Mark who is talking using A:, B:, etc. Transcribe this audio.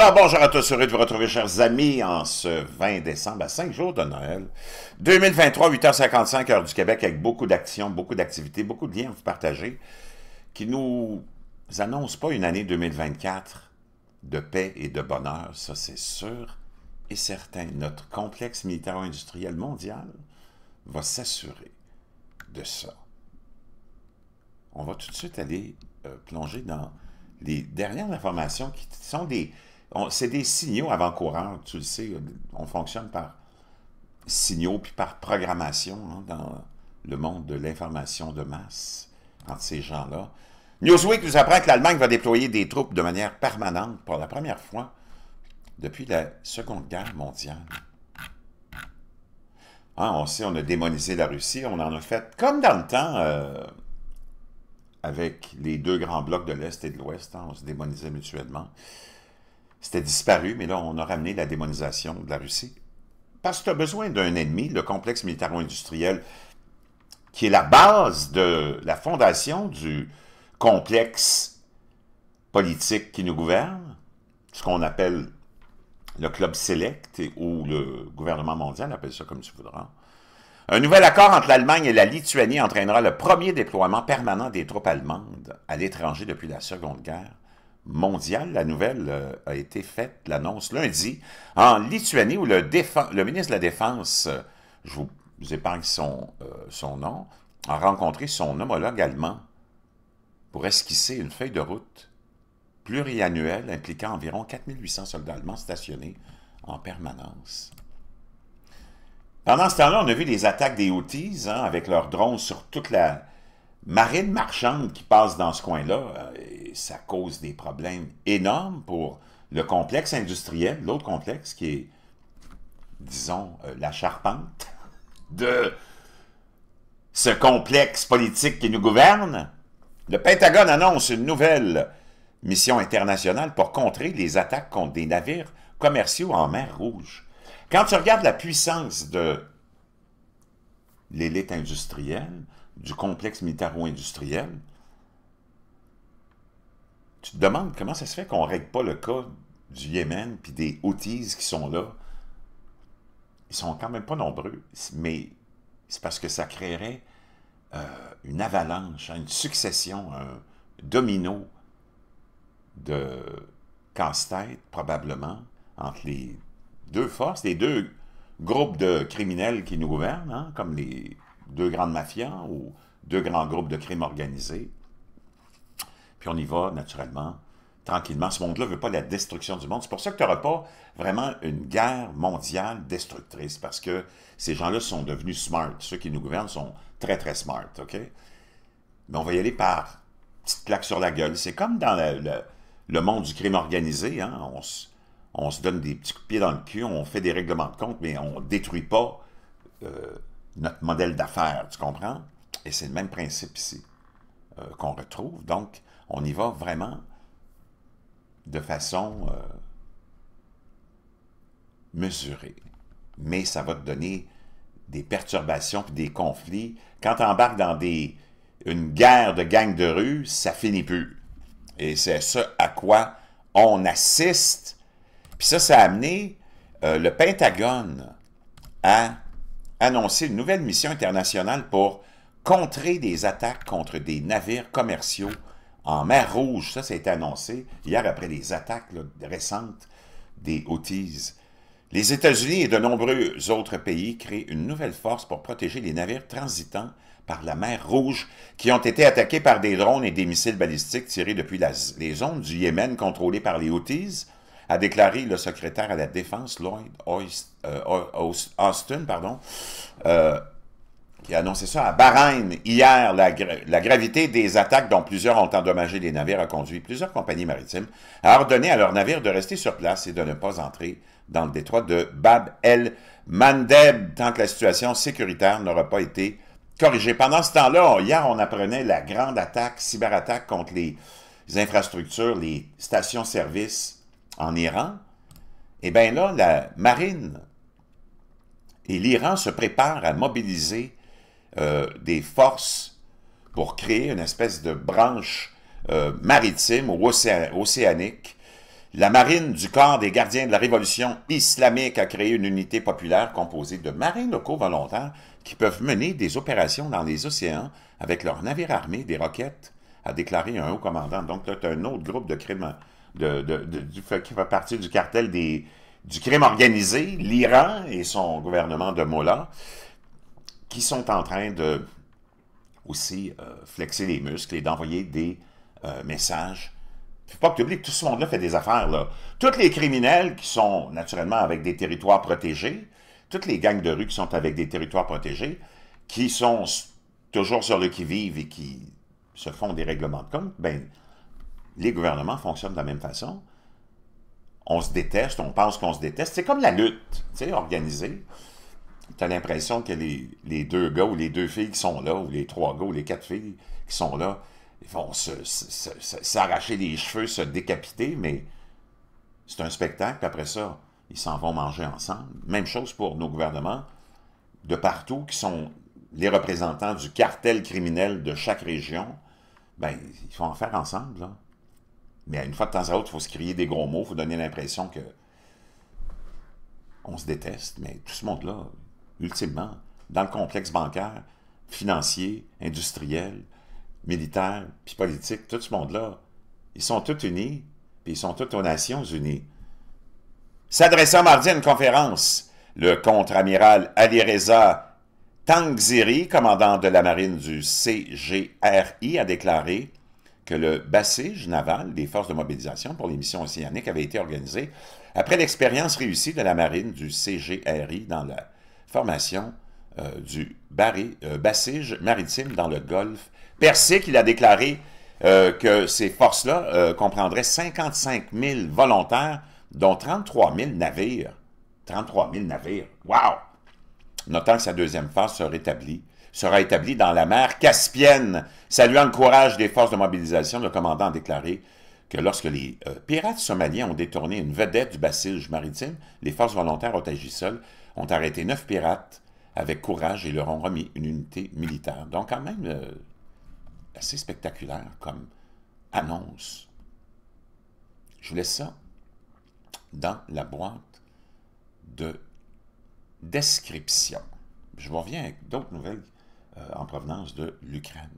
A: Alors bonjour à tous, heureux de vous retrouver, chers amis, en ce 20 décembre, à 5 jours de Noël. 2023, 8h55, heure du Québec, avec beaucoup d'actions, beaucoup d'activités, beaucoup de liens à vous partager, qui nous annoncent pas une année 2024 de paix et de bonheur, ça c'est sûr et certain. Notre complexe militaire industriel mondial va s'assurer de ça. On va tout de suite aller euh, plonger dans les dernières informations qui sont des c'est des signaux avant courant tu le sais. On fonctionne par signaux puis par programmation hein, dans le monde de l'information de masse, entre ces gens-là. Newsweek nous apprend que l'Allemagne va déployer des troupes de manière permanente pour la première fois depuis la Seconde Guerre mondiale. Ah, on sait, on a démonisé la Russie, on en a fait comme dans le temps euh, avec les deux grands blocs de l'Est et de l'Ouest, hein, on se démonisait mutuellement. C'était disparu, mais là, on a ramené la démonisation de la Russie. Parce que tu as besoin d'un ennemi, le complexe militaro-industriel, qui est la base de la fondation du complexe politique qui nous gouverne, ce qu'on appelle le club select, ou le gouvernement mondial, appelle ça comme tu voudras. Un nouvel accord entre l'Allemagne et la Lituanie entraînera le premier déploiement permanent des troupes allemandes à l'étranger depuis la Seconde Guerre mondiale. La nouvelle euh, a été faite, l'annonce lundi, en Lituanie, où le, ministre de la Défense, euh, je vous épargne euh, son, nom, a rencontré son homologue allemand pour esquisser une feuille de route pluriannuelle impliquant environ 4800 soldats allemands stationnés en permanence. Pendant ce temps-là, on a vu des attaques des Houthis hein, avec leurs drones sur toute la, marine marchande qui passe dans ce coin-là, euh, ça cause des problèmes énormes pour le complexe industriel, l'autre complexe qui est, disons, euh, la charpente de ce complexe politique qui nous gouverne. Le Pentagone annonce une nouvelle mission internationale pour contrer les attaques contre des navires commerciaux en mer Rouge. Quand tu regardes la puissance de l'élite industrielle, du complexe militaro-industriel, tu te demandes comment ça se fait qu'on ne règle pas le cas du Yémen puis des Houthis qui sont là. Ils sont quand même pas nombreux, mais c'est parce que ça créerait euh, une avalanche, hein, une succession, un domino de casse-tête, probablement, entre les deux forces, les deux groupes de criminels qui nous gouvernent, hein, comme les deux grandes mafias ou deux grands groupes de crimes organisés. Puis on y va naturellement, tranquillement. Ce monde-là ne veut pas la destruction du monde. C'est pour ça que tu n'auras pas vraiment une guerre mondiale destructrice, parce que ces gens-là sont devenus smart. Ceux qui nous gouvernent sont très, très smart, OK? Mais on va y aller par petite claque sur la gueule. C'est comme dans le monde du crime organisé, hein? on, se, donne des petits pieds dans le cul, on fait des règlements de compte, mais on ne détruit pas euh, modèle d'affaires, tu comprends? Et c'est le même principe ici euh, qu'on retrouve. Donc, on y va vraiment de façon euh, mesurée. Mais ça va te donner des perturbations puis des conflits. Quand tu embarques dans des, une guerre de gangs de rue, ça finit plus. Et c'est ce à quoi on assiste. Puis ça, ça a amené euh, le Pentagone à annoncer une nouvelle mission internationale pour contrer des attaques contre des navires commerciaux en mer Rouge. Ça, ça a été annoncé hier après les attaques récentes des Houthis. Les États-Unis et de nombreux autres pays créent une nouvelle force pour protéger les navires transitants par la mer Rouge qui ont été attaqués par des drones et des missiles balistiques tirés depuis les zones du Yémen contrôlées par les Houthis a déclaré le secrétaire à la Défense, Lloyd euh, Austin, pardon, euh, qui a annoncé ça à Bahreïn hier. La, gravité des attaques dont plusieurs ont endommagé les navires a conduit plusieurs compagnies maritimes à ordonner à leurs navires de rester sur place et de ne pas entrer dans le détroit de Bab el Mandeb tant que la situation sécuritaire n'aura pas été corrigée. Pendant ce temps-là, hier, on apprenait la grande attaque, cyberattaque contre les, infrastructures, les stations-service en Iran, eh bien là, la marine et l'Iran se préparent à mobiliser euh, des forces pour créer une espèce de branche euh, maritime ou océanique. La marine du corps des gardiens de la révolution islamique a créé une unité populaire composée de marins locaux volontaires qui peuvent mener des opérations dans les océans avec leurs navires armés, des roquettes, a déclaré un haut commandant. Donc là, un autre groupe de crimes qui fait partie du cartel des, du crime organisé, l'Iran et son gouvernement de Mola, qui sont en train de aussi euh, flexer les muscles et d'envoyer des euh, messages. Faut pas que tu que tout ce monde-là fait des affaires. Là. Tous les criminels qui sont naturellement avec des territoires protégés, toutes les gangs de rue qui sont avec des territoires protégés, qui sont toujours sur le qui-vive et qui se font des règlements de compte, ben, les gouvernements fonctionnent de la même façon. On se déteste, on pense qu'on se déteste. C'est comme la lutte, tu sais, organisée. Tu as l'impression que les, deux gars ou les deux filles qui sont là, ou les trois gars ou les quatre filles qui sont là, ils vont s'arracher les cheveux, se décapiter, mais c'est un spectacle. Après ça, ils s'en vont manger ensemble. Même chose pour nos gouvernements de partout qui sont les représentants du cartel criminel de chaque région. Ben, ils font en faire ensemble, là. Mais une fois de temps à autre, il faut se crier des gros mots, il faut donner l'impression que on se déteste, mais tout ce monde-là, ultimement, dans le complexe bancaire, financier, industriel, militaire, puis politique, tout ce monde-là, ils sont tous unis, puis ils sont tous aux Nations Unies. S'adressant mardi à une conférence, le contre-amiral Alireza Tangziri, commandant de la marine du CGRI, a déclaré que le bassige naval des forces de mobilisation pour les missions océaniques avait été organisé après l'expérience réussie de la marine du CGRI dans la formation euh, du barré, euh, bassige maritime dans le golfe Persique. Il a déclaré euh, que ces forces-là comprendraient 55 000 volontaires, dont 33 000 navires. 33 000 navires, wow! Notant que sa deuxième phase se rétablit sera établi dans la mer Caspienne. Saluant le courage des forces de mobilisation, le commandant a déclaré que lorsque les euh, pirates somaliens ont détourné une vedette du bassilge maritime, les forces volontaires ont agi seules, ont arrêté neuf pirates avec courage et leur ont remis une unité militaire. Donc quand même euh, assez spectaculaire comme annonce. Je vous laisse ça dans la boîte de description. Je vous reviens avec d'autres nouvelles euh, en provenance de l'Ukraine.